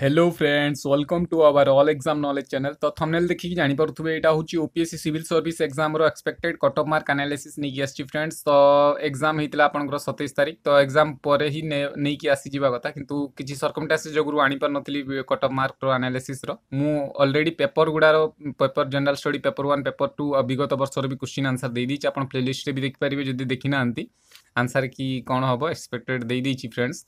hello friends welcome to our all exam knowledge channel तो thumbnail देखिक जापे यहाँ हूँ OPSC civil service exam expected cut mark analysis नहीं आसी फ्रेंड्स तो एग्जाम होता आप सतैश तारीख तो एग्जाम पर ही नहीं आसी कथा कितु किसी सर्कमटास जगू आनीपार नी कट मार्क आनालीसीस मुलरेडी पेपर गुड़ार paper general study paper one paper two विगत बर्षर भी क्वेश्चन आंसर दे आप प्लेलीस्ट भी देखिपारे जब देखी ना आंसर कि कौन हम एक्सपेक्टेड दे फ्रेंड्स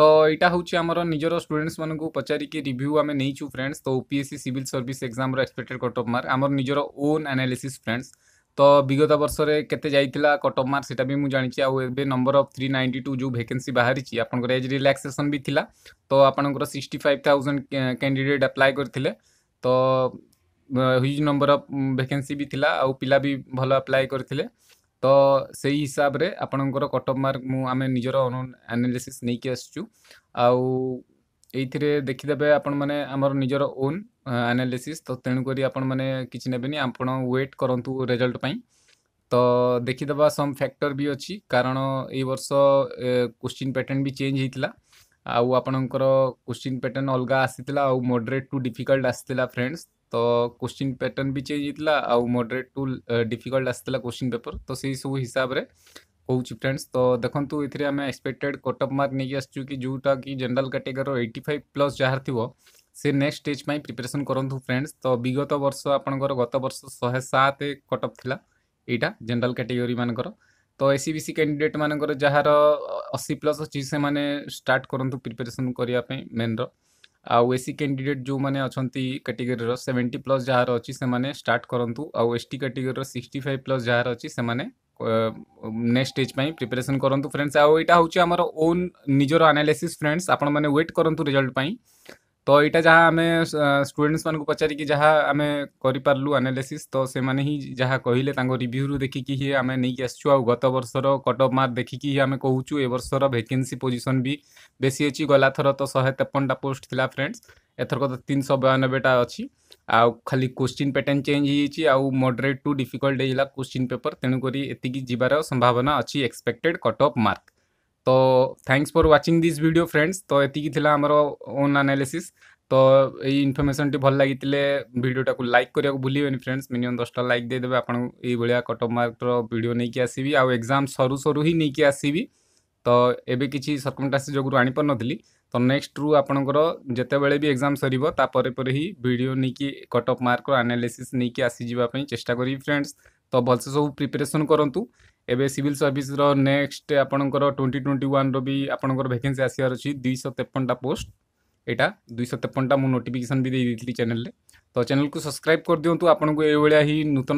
तो यहाँ हूँ आम निजर स्टूडेंट्स मानक पचारिक रिव्यू आम नहींचु फ्रेंड्स तो OPSC civil service exam expected cut of mark आम निजर ओन आनालीसीस फ्रेंड्स तो विगत वर्ष में कैसे जाता अफ मार्क से भी मुझे जानी आए number of three ninety two जो भेके बाहरी आप एज रिल्क्सेसन भी थी तो आपंकर sixty five thousand candidate apply करते तो हिज नंबर अफ भेके भी पा भी भल आप्लाय करते ତ ସେଇ ହିସାବରେ ଆପଣଙ୍କର କଟଅଫ୍ ମାର୍କ ମୁଁ ଆମେ ନିଜର ଆନାଲିସିସ୍ ନେଇକି ଆସିଛୁ ଆଉ ଏଇଥିରେ ଦେଖିଦେବେ ଆପଣମାନେ ଆମର ନିଜର ଓନ୍ ଆନାଲିସିସ୍ ତ ତେଣୁକରି ଆପଣମାନେ କିଛି ନେବେନି ଆପଣ ୱେଟ୍ କରନ୍ତୁ ରେଜଲ୍ଟ ପାଇଁ ତ ଦେଖିଦେବା ସମ୍ ଫ୍ୟାକ୍ଟର ବି ଅଛି କାରଣ ଏଇ ବର୍ଷ କୋଶ୍ଚିନ୍ ପ୍ୟାଟର୍ନ ବି ଚେଞ୍ଜ ହେଇଥିଲା आउ आपणकर क्वेश्चन पैटर्न अलग आसी मॉडरेट टू डिफिकल्ट आसा फ्रेंड्स तो क्वेश्चन पैटर्न भी चेंज होता आउ मॉडरेट टू डिफिकल्ट आसाला क्वेश्चन पेपर तो से सब हिसाब से कौच फ्रेंड्स तो देखो ये एक्सपेक्टेड कटअप मार्क नहीं आसचु कि जोटा कि general category eighty five plus जहाँ थी से नेक्स्ट स्टेज पर प्रिपेरेसन करूँ फ्रेंड्स तो विगत वर्ष आपंकर गत वर्ष शहे सात कटअप थी यहाँ जेनराल कैटेगरी मानकर तो एस सी बी कैंडिडेट मानक जार अशी प्लस अच्छी से मैंने स्टार्ट करूँ प्रिपेरेसन करने मेन रो एस सी कैंडिडेट जो मैंने अच्छा कैटेगरी सेवेन्टी प्लस जार अच्छी से मैंने स्टार्ट करूँ आउ S T category sixty five plus जार अच्छी से मैंने नेक्स्ट स्टेज पर प्रिपेरेसन करूँ फ्रेंड्स आउ यहाँ हूँ आम ओन निजर आनालीसीस फ्रेंड्स आपट करूँ रिजल्ट तो यहाँ जहाँ आम स्टूडेंट्स मानक पचारि जहाँ आम करूँ आनालीसीस तो से जहाँ कहले रिव्यू रु देखिकी ही आम नहीं गत बर्षर कट अफ मार्क देखिकी ही आम कौ ए बर्षर भेकेन्सी पोजिशन भी बेसी अच्छी गला थर तो शहे तेपनटा पोस्ट थी फ्रेंड्स एथरक तो तीन सौ बयानबेटा अच्छी खाली क्वेश्चन पैटर्न चेंज हो मडरेट टू डिफिकल्टा क्वेश्चन पेपर तेणुक जबार संभावना अच्छी एक्सपेक्टेड कट अफ मार्क तो thanks for watching this video friends तो ये आमर ओन आनालीसीस तो ये इनफर्मेसन टी भल लगी भिडटा को लाइक करा भूल फ्रेंड्स मिनिमम दसटा लाइक देदेव आप कटअप मार्क भिड नहीं आसवि आउ एक्जाम सरु सरु ही नहीं आसवि तो ये किसी सरकमटा जो आनी पार नी तो नेक्स्ट रू आपर जिते भी एग्जाम सर तापर पर ही भिड नहीं कटअप मार्क आनालीसीस नहीं आसीजापी चेस्टा करी फ्रेंड्स तो भलसे सब प्रिपेरेसन करूँ एवं सिविल सर्विस नेक्स्ट आपंकर ट्वेंटी ट्वेंटी वन रि आपर भेके आसार अच्छी दुईश तेपनटा पोस्ट यहाँ दुईश तेपनटा मुझ नोटिकेसन भी दे चैनल तो चैनल को सब्सक्राइब कर दिंतु आपको ये ही नूत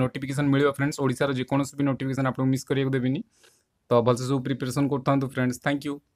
नोटिकेसन मिले फ्रेंड्स ओडार जो भी नोटिफिकेशन आपको मिस करा देवी तो भलसे सब प्रिपेरेसन कर फ्रेंड्स थैंक यू